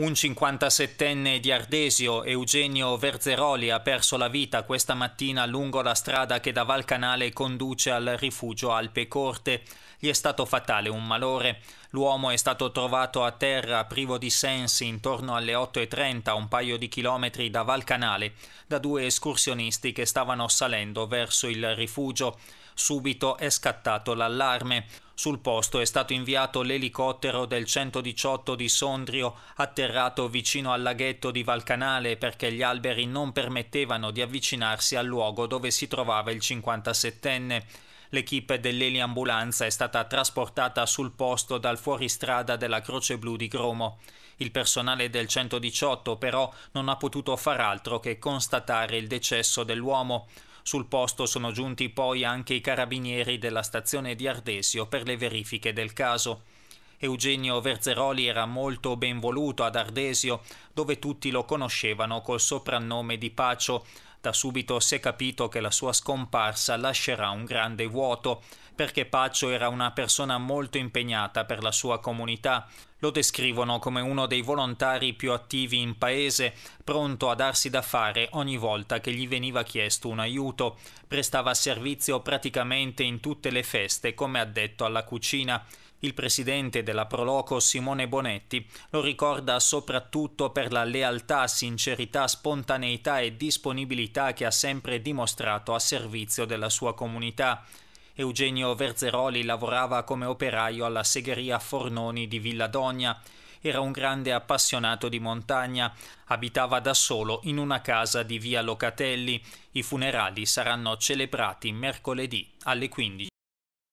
Un 57enne di Ardesio, Eugenio Verzeroli, ha perso la vita questa mattina lungo la strada che da Val Canale conduce al rifugio Alpe Corte. Gli è stato fatale un malore. L'uomo è stato trovato a terra privo di sensi intorno alle 8.30 un paio di chilometri da Val Canale da due escursionisti che stavano salendo verso il rifugio. Subito è scattato l'allarme. Sul posto è stato inviato l'elicottero del 118 di Sondrio, atterrato vicino al laghetto di Valcanale perché gli alberi non permettevano di avvicinarsi al luogo dove si trovava il 57enne. L'equipe dell'eliambulanza è stata trasportata sul posto dal fuoristrada della Croce Blu di Gromo. Il personale del 118 però non ha potuto far altro che constatare il decesso dell'uomo. Sul posto sono giunti poi anche i carabinieri della stazione di Ardesio per le verifiche del caso. Eugenio Verzeroli era molto ben voluto ad Ardesio, dove tutti lo conoscevano col soprannome di Pacio, da subito si è capito che la sua scomparsa lascerà un grande vuoto, perché Paccio era una persona molto impegnata per la sua comunità. Lo descrivono come uno dei volontari più attivi in paese, pronto a darsi da fare ogni volta che gli veniva chiesto un aiuto. Prestava servizio praticamente in tutte le feste come addetto alla cucina. Il presidente della Proloco Simone Bonetti lo ricorda soprattutto per la lealtà, sincerità, spontaneità e disponibilità che ha sempre dimostrato a servizio della sua comunità. Eugenio Verzeroli lavorava come operaio alla segheria Fornoni di Villa Dogna. Era un grande appassionato di montagna. Abitava da solo in una casa di via Locatelli. I funerali saranno celebrati mercoledì alle 15.